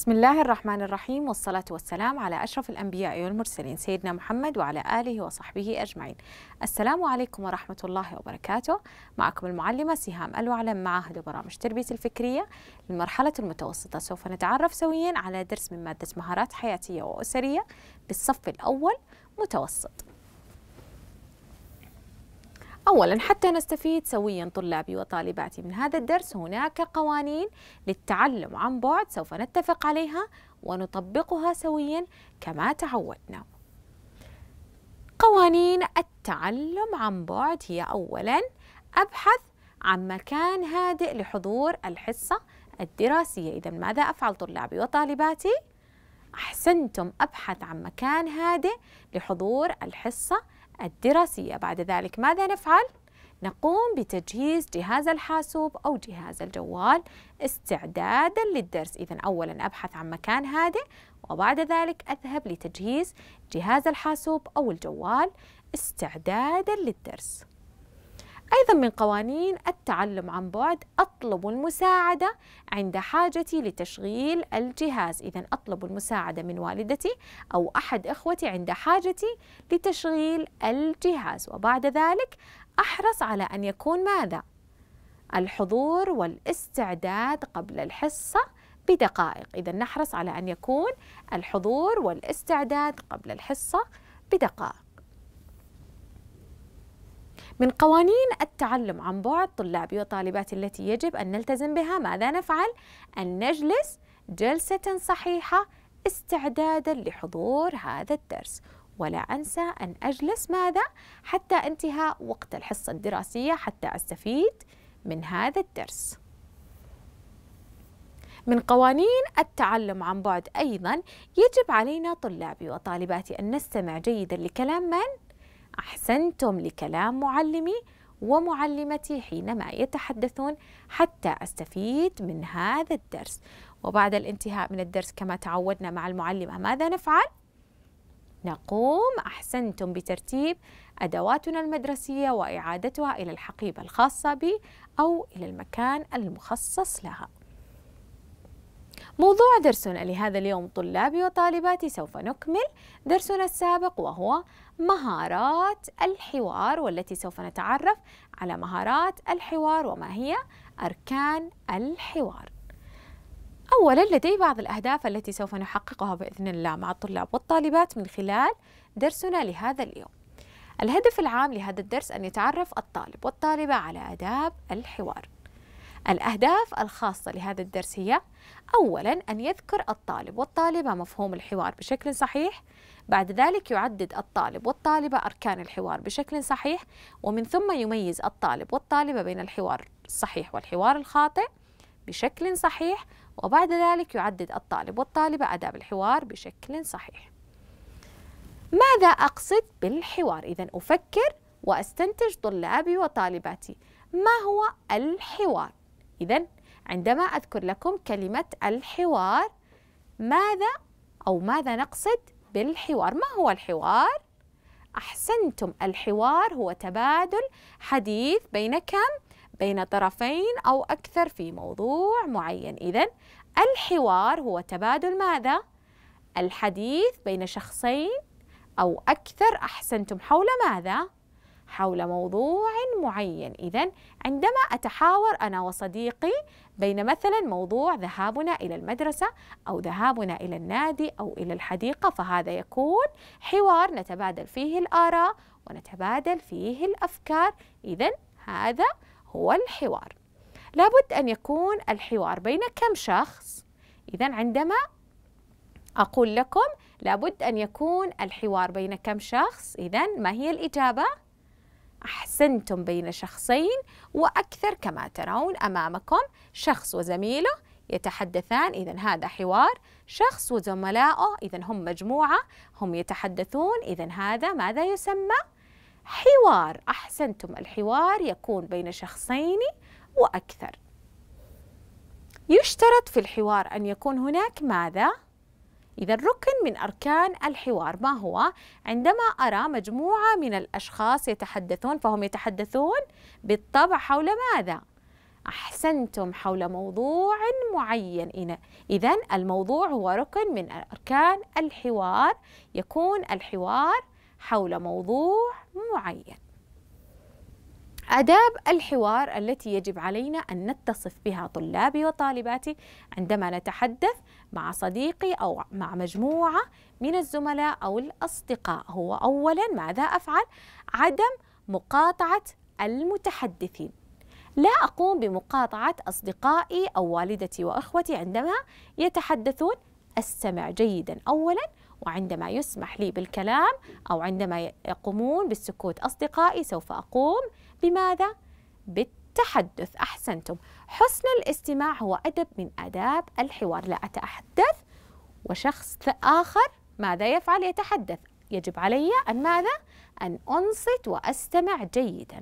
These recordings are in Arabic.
بسم الله الرحمن الرحيم والصلاة والسلام على أشرف الأنبياء والمرسلين سيدنا محمد وعلى آله وصحبه أجمعين السلام عليكم ورحمة الله وبركاته معكم المعلمة سهام الوعلم معاهد برامج تربية الفكرية للمرحلة المتوسطة سوف نتعرف سويا على درس من مادة مهارات حياتية وأسرية بالصف الأول متوسط أولا حتى نستفيد سويا طلابي وطالباتي من هذا الدرس هناك قوانين للتعلم عن بعد سوف نتفق عليها ونطبقها سويا كما تعودنا قوانين التعلم عن بعد هي أولا أبحث عن مكان هادئ لحضور الحصة الدراسية إذا ماذا أفعل طلابي وطالباتي؟ أحسنتم أبحث عن مكان هادئ لحضور الحصة الدراسية الدراسية بعد ذلك ماذا نفعل؟ نقوم بتجهيز جهاز الحاسوب أو جهاز الجوال استعدادا للدرس إذا أولا أبحث عن مكان هادئ وبعد ذلك أذهب لتجهيز جهاز الحاسوب أو الجوال استعدادا للدرس أيضا من قوانين التعلم عن بعد أطلب المساعدة عند حاجتي لتشغيل الجهاز إذا أطلب المساعدة من والدتي أو أحد إخوتي عند حاجتي لتشغيل الجهاز وبعد ذلك أحرص على أن يكون ماذا؟ الحضور والاستعداد قبل الحصة بدقائق إذا نحرص على أن يكون الحضور والاستعداد قبل الحصة بدقائق من قوانين التعلم عن بعد طلابي وطالباتي التي يجب أن نلتزم بها ماذا نفعل؟ أن نجلس جلسة صحيحة استعدادا لحضور هذا الدرس ولا أنسى أن أجلس ماذا؟ حتى انتهاء وقت الحصة الدراسية حتى أستفيد من هذا الدرس من قوانين التعلم عن بعد أيضا يجب علينا طلابي وطالباتي أن نستمع جيدا لكلام من؟ احسنتم لكلام معلمي ومعلمتي حينما يتحدثون حتى استفيد من هذا الدرس وبعد الانتهاء من الدرس كما تعودنا مع المعلمه ماذا نفعل نقوم احسنتم بترتيب ادواتنا المدرسيه واعادتها الى الحقيبه الخاصه بي او الى المكان المخصص لها موضوع درسنا لهذا اليوم طلابي وطالباتي سوف نكمل درسنا السابق وهو مهارات الحوار والتي سوف نتعرف على مهارات الحوار وما هي أركان الحوار أولا لدي بعض الأهداف التي سوف نحققها بإذن الله مع الطلاب والطالبات من خلال درسنا لهذا اليوم الهدف العام لهذا الدرس أن يتعرف الطالب والطالبة على آداب الحوار الأهداف الخاصة لهذا الدرس هي أولا أن يذكر الطالب والطالبة مفهوم الحوار بشكل صحيح بعد ذلك يعدد الطالب والطالبة أركان الحوار بشكل صحيح ومن ثم يميز الطالب والطالبة بين الحوار الصحيح والحوار الخاطئ بشكل صحيح وبعد ذلك يعدد الطالب والطالبة آداب الحوار بشكل صحيح ماذا أقصد بالحوار؟ إذا أفكر وأستنتج طلابي وطالباتي ما هو الحوار؟ إذا عندما أذكر لكم كلمة الحوار ماذا أو ماذا نقصد بالحوار ما هو الحوار؟ أحسنتم الحوار هو تبادل حديث بين كم؟ بين طرفين أو أكثر في موضوع معين إذا الحوار هو تبادل ماذا؟ الحديث بين شخصين أو أكثر أحسنتم حول ماذا؟ حول موضوع معين إذا عندما أتحاور أنا وصديقي بين مثلا موضوع ذهابنا إلى المدرسة أو ذهابنا إلى النادي أو إلى الحديقة فهذا يكون حوار نتبادل فيه الآراء ونتبادل فيه الأفكار إذا هذا هو الحوار لابد أن يكون الحوار بين كم شخص إذا عندما أقول لكم لابد أن يكون الحوار بين كم شخص إذا ما هي الإجابة؟ أحسنتم بين شخصين وأكثر كما ترون أمامكم شخص وزميله يتحدثان إذا هذا حوار شخص وزملائه إذا هم مجموعة هم يتحدثون إذا هذا ماذا يسمى؟ حوار أحسنتم الحوار يكون بين شخصين وأكثر يشترط في الحوار أن يكون هناك ماذا؟ إذا الركن من أركان الحوار ما هو؟ عندما أرى مجموعة من الأشخاص يتحدثون فهم يتحدثون بالطبع حول ماذا؟ أحسنتم حول موضوع معين إذا الموضوع هو ركن من أركان الحوار يكون الحوار حول موضوع معين آداب الحوار التي يجب علينا أن نتصف بها طلابي وطالباتي عندما نتحدث مع صديقي أو مع مجموعة من الزملاء أو الأصدقاء هو أولا ماذا أفعل؟ عدم مقاطعة المتحدثين لا أقوم بمقاطعة أصدقائي أو والدتي وأخوتي عندما يتحدثون أستمع جيدا أولا وعندما يسمح لي بالكلام أو عندما يقومون بالسكوت أصدقائي سوف أقوم بماذا؟ بالتحدث أحسنتم حسن الاستماع هو أدب من آداب الحوار لا أتحدث وشخص آخر ماذا يفعل يتحدث يجب علي أن ماذا؟ أن أنصت وأستمع جيدا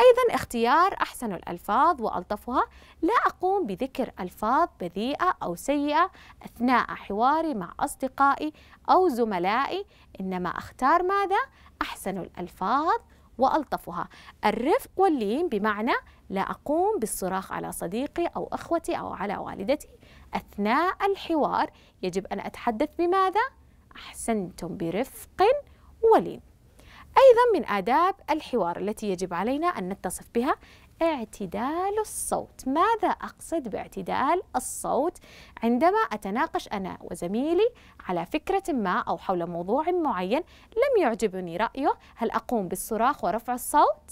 أيضا اختيار أحسن الألفاظ وألطفها لا أقوم بذكر ألفاظ بذيئة أو سيئة أثناء حواري مع أصدقائي أو زملائي إنما أختار ماذا؟ أحسن الألفاظ وألطفها الرفق واللين بمعنى لا أقوم بالصراخ على صديقي أو أخوتي أو على والدتي أثناء الحوار يجب أن أتحدث بماذا؟ أحسنتم برفق ولين أيضا من آداب الحوار التي يجب علينا أن نتصف بها اعتدال الصوت ماذا أقصد باعتدال الصوت عندما أتناقش أنا وزميلي على فكرة ما أو حول موضوع معين لم يعجبني رأيه هل أقوم بالصراخ ورفع الصوت؟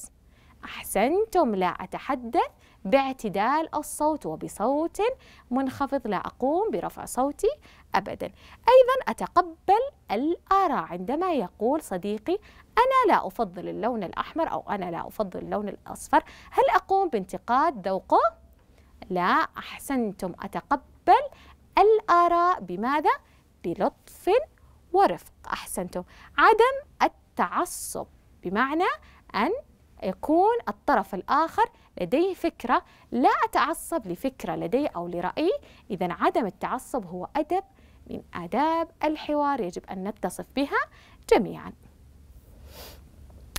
أحسنتم لا أتحدث باعتدال الصوت وبصوت منخفض لا أقوم برفع صوتي أبدا أيضا أتقبل الآراء عندما يقول صديقي أنا لا أفضل اللون الأحمر أو أنا لا أفضل اللون الأصفر هل أقوم بانتقاد ذوقه؟ لا أحسنتم أتقبل الآراء بماذا؟ بلطف ورفق أحسنتم عدم التعصب بمعنى أن يكون الطرف الآخر لديه فكرة لا أتعصب لفكرة لدي أو لرأيي إذا عدم التعصب هو أدب من آداب الحوار يجب أن نتصف بها جميعاً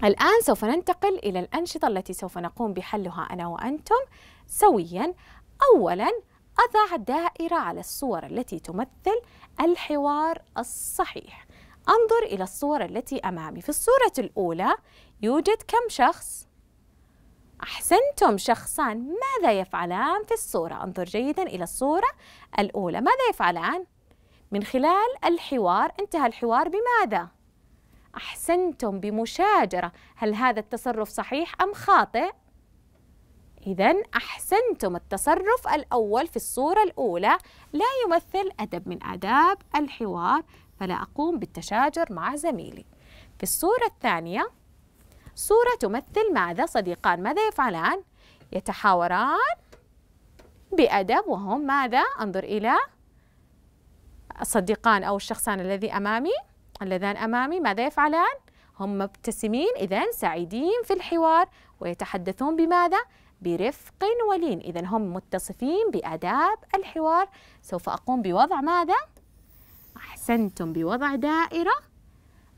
الآن سوف ننتقل إلى الأنشطة التي سوف نقوم بحلها أنا وأنتم سويا أولا أضع دائرة على الصور التي تمثل الحوار الصحيح انظر إلى الصور التي أمامي في الصورة الأولى يوجد كم شخص؟ أحسنتم شخصان ماذا يفعلان في الصورة؟ انظر جيدا إلى الصورة الأولى ماذا يفعلان؟ من خلال الحوار انتهى الحوار بماذا؟ أحسنتم بمشاجرة هل هذا التصرف صحيح أم خاطئ؟ إذا أحسنتم التصرف الأول في الصورة الأولى لا يمثل أدب من آداب الحوار فلا أقوم بالتشاجر مع زميلي في الصورة الثانية صورة تمثل ماذا صديقان ماذا يفعلان؟ يتحاوران بأدب وهم ماذا؟ انظر إلى الصديقان أو الشخصان الذي أمامي اللذان أمامي ماذا يفعلان؟ هم مبتسمين إذا سعيدين في الحوار ويتحدثون بماذا؟ برفق ولين إذا هم متصفين بآداب الحوار سوف أقوم بوضع ماذا؟ أحسنتم بوضع دائرة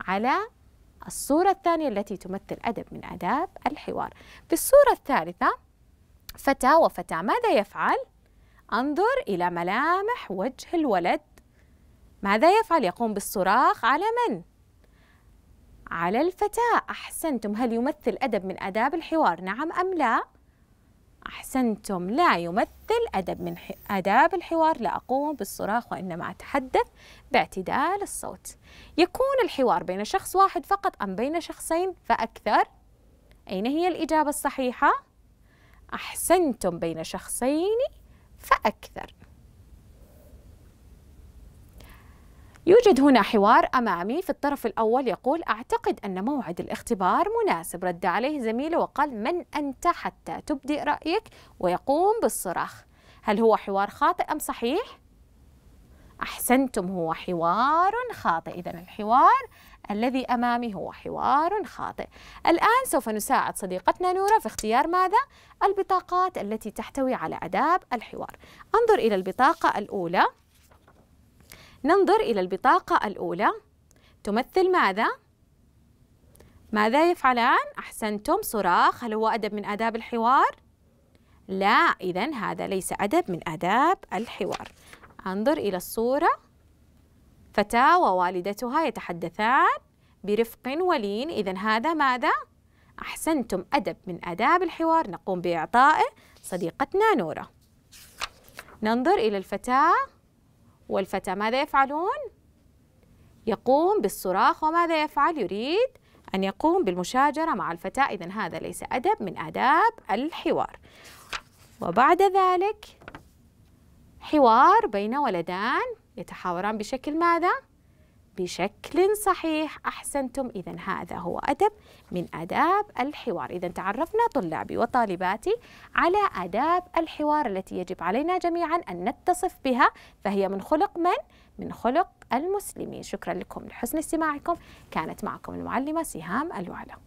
على الصورة الثانية التي تمثل أدب من آداب الحوار في الصورة الثالثة فتى وفتاة ماذا يفعل؟ انظر إلى ملامح وجه الولد ماذا يفعل؟ يقوم بالصراخ على من؟ على الفتاة أحسنتم هل يمثل أدب من آداب الحوار نعم أم لا؟ أحسنتم لا يمثل أدب من آداب الحوار لا أقوم بالصراخ وإنما أتحدث باعتدال الصوت يكون الحوار بين شخص واحد فقط أم بين شخصين فأكثر أين هي الإجابة الصحيحة؟ أحسنتم بين شخصين فأكثر يوجد هنا حوار أمامي في الطرف الأول يقول أعتقد أن موعد الاختبار مناسب رد عليه زميله وقال من أنت حتى تبدي رأيك ويقوم بالصراخ هل هو حوار خاطئ أم صحيح؟ أحسنتم هو حوار خاطئ إذا الحوار الذي أمامي هو حوار خاطئ الآن سوف نساعد صديقتنا نورة في اختيار ماذا؟ البطاقات التي تحتوي على أداب الحوار انظر إلى البطاقة الأولى ننظر إلى البطاقة الأولى تمثل ماذا؟ ماذا يفعلان؟ أحسنتم صراخ هل هو أدب من آداب الحوار؟ لا إذا هذا ليس أدب من آداب الحوار انظر إلى الصورة فتاة ووالدتها يتحدثان برفق ولين إذا هذا ماذا؟ أحسنتم أدب من آداب الحوار نقوم بإعطائه صديقتنا نورة ننظر إلى الفتاة والفتى ماذا يفعلون؟ يقوم بالصراخ وماذا يفعل؟ يريد أن يقوم بالمشاجرة مع الفتاة إذا هذا ليس أدب من آداب الحوار وبعد ذلك حوار بين ولدان يتحاوران بشكل ماذا؟ بشكل صحيح أحسنتم إذا هذا هو أدب من أداب الحوار إذا تعرفنا طلابي وطالباتي على أداب الحوار التي يجب علينا جميعا أن نتصف بها فهي من خلق من؟ من خلق المسلمين شكرا لكم لحسن استماعكم كانت معكم المعلمة سهام الوعلة